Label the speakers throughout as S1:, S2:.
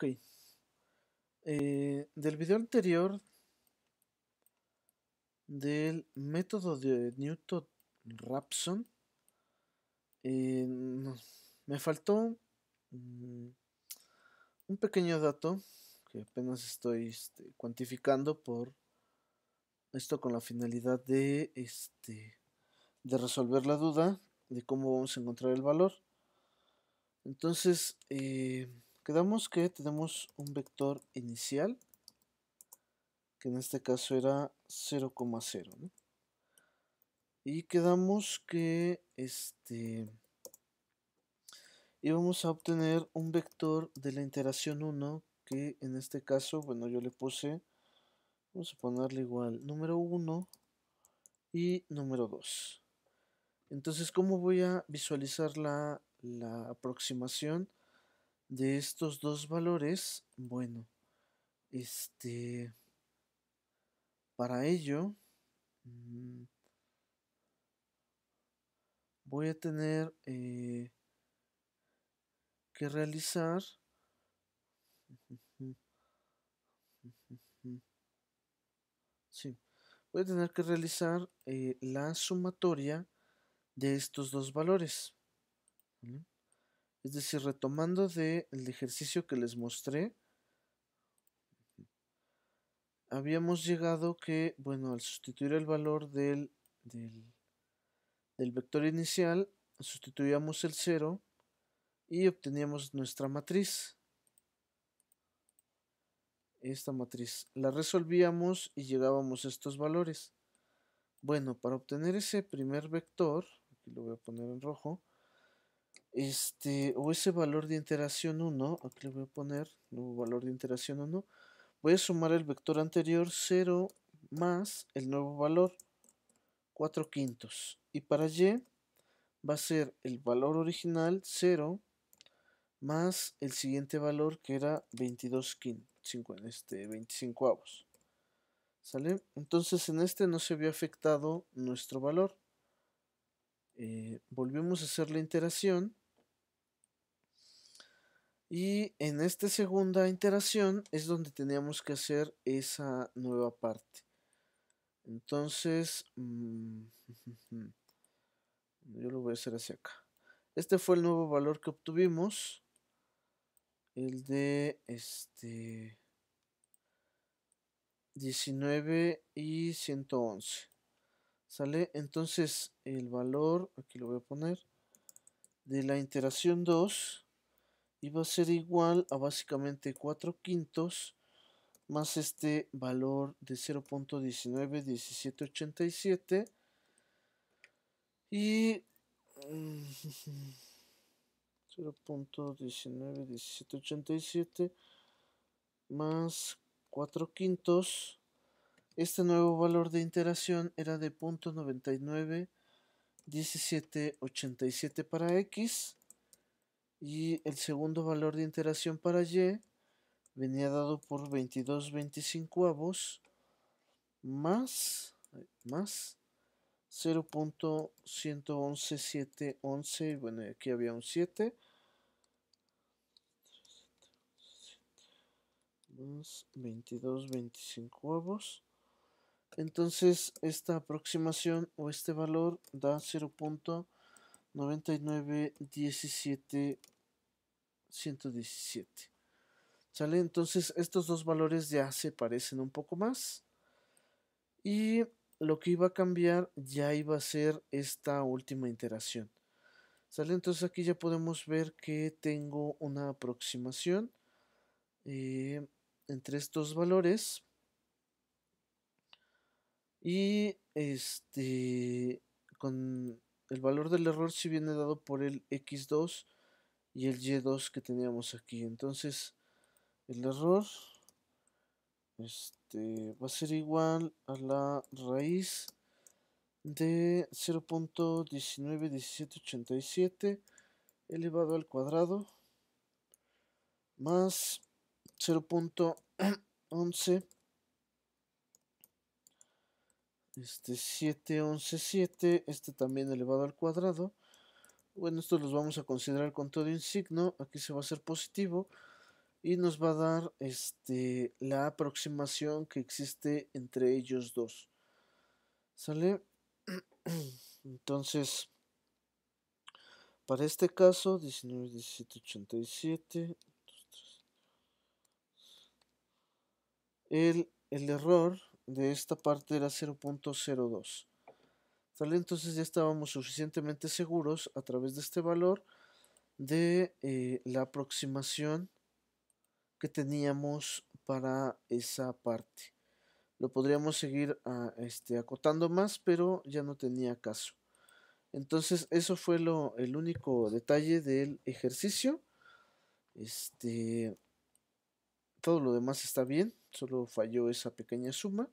S1: Ok. Eh, del video anterior del método de Newton-Raphson, eh, me faltó mm, un pequeño dato que apenas estoy este, cuantificando por esto con la finalidad de, este, de resolver la duda de cómo vamos a encontrar el valor. Entonces, eh, Quedamos que tenemos un vector inicial, que en este caso era 0,0. Y quedamos que este íbamos a obtener un vector de la interacción 1, que en este caso, bueno, yo le puse, vamos a ponerle igual, número 1 y número 2. Entonces, ¿cómo voy a visualizar la, la aproximación? de estos dos valores, bueno, este, para ello, mm, voy a tener eh, que realizar sí, voy a tener que realizar eh, la sumatoria de estos dos valores. Es decir, retomando de el ejercicio que les mostré, habíamos llegado que, bueno, al sustituir el valor del, del, del vector inicial, sustituíamos el 0 y obteníamos nuestra matriz. Esta matriz. La resolvíamos y llegábamos a estos valores. Bueno, para obtener ese primer vector, aquí lo voy a poner en rojo, este, o ese valor de interacción 1, aquí le voy a poner nuevo valor de interacción 1, voy a sumar el vector anterior 0 más el nuevo valor 4 quintos. Y para y va a ser el valor original 0 más el siguiente valor que era 22 quintos, este, 25 avos. ¿Sale? Entonces en este no se había afectado nuestro valor. Volvimos eh, volvemos a hacer la iteración y en esta segunda iteración es donde teníamos que hacer esa nueva parte. Entonces, mm, yo lo voy a hacer hacia acá. Este fue el nuevo valor que obtuvimos. El de este 19 y 111. Sale entonces el valor, aquí lo voy a poner, de la interacción 2 iba a ser igual a básicamente 4 quintos más este valor de 0.191787 y 0.191787 más 4 quintos este nuevo valor de interacción era de 0.991787 para X y el segundo valor de interacción para Y venía dado por 22.25 avos más, más 0.111711 bueno aquí había un 7 más entonces esta aproximación o este valor da 0.9917117. ¿Sale? Entonces estos dos valores ya se parecen un poco más. Y lo que iba a cambiar ya iba a ser esta última interacción, ¿Sale? Entonces aquí ya podemos ver que tengo una aproximación eh, entre estos valores. Y este, con el valor del error si viene dado por el X2 y el Y2 que teníamos aquí. Entonces, el error este, va a ser igual a la raíz de 0.191787 elevado al cuadrado más 0.11 este 7, 11, 7. Este también elevado al cuadrado. Bueno, estos los vamos a considerar con todo un signo. Aquí se va a hacer positivo. Y nos va a dar este, la aproximación que existe entre ellos dos. ¿Sale? Entonces, para este caso, 19, 17, 87. El, el error de esta parte era 0.02. entonces ya estábamos suficientemente seguros a través de este valor de eh, la aproximación que teníamos para esa parte. Lo podríamos seguir ah, este, acotando más, pero ya no tenía caso. Entonces, eso fue lo, el único detalle del ejercicio. Este, todo lo demás está bien, solo falló esa pequeña suma.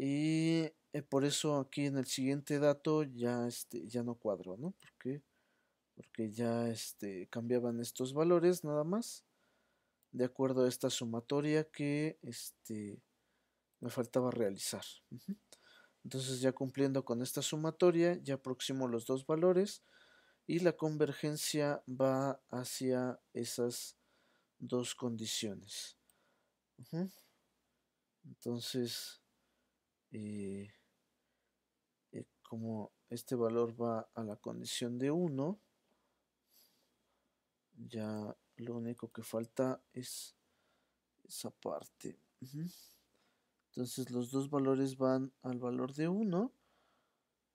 S1: Y eh, por eso aquí en el siguiente dato ya, este, ya no cuadro, ¿no? Porque, porque ya este, cambiaban estos valores nada más. De acuerdo a esta sumatoria que este, me faltaba realizar. Entonces ya cumpliendo con esta sumatoria, ya aproximo los dos valores y la convergencia va hacia esas dos condiciones. Entonces, eh, eh, como este valor va a la condición de 1, ya lo único que falta es esa parte. Entonces los dos valores van al valor de 1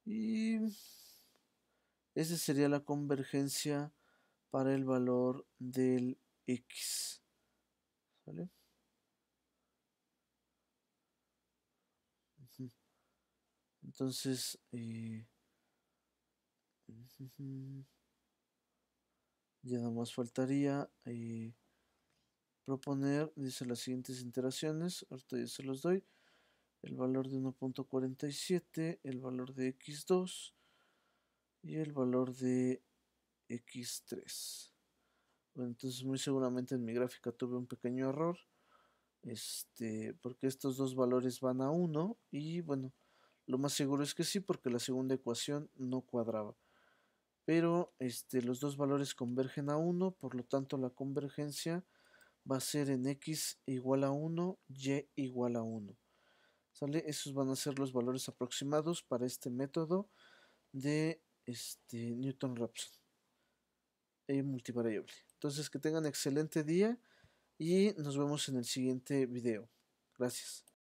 S1: y esa sería la convergencia para el valor del x. Entonces, eh, ya nada más faltaría eh, proponer, dice las siguientes interacciones ahorita ya se los doy, el valor de 1.47, el valor de x2 y el valor de x3. entonces muy seguramente en mi gráfica tuve un pequeño error este, porque estos dos valores van a 1 y bueno, lo más seguro es que sí porque la segunda ecuación no cuadraba. Pero este, los dos valores convergen a 1, por lo tanto la convergencia va a ser en x igual a 1, y igual a 1. ¿Sale? Esos van a ser los valores aproximados para este método de este, Newton-Raphson y e multivariable. Entonces que tengan excelente día y nos vemos en el siguiente video. Gracias.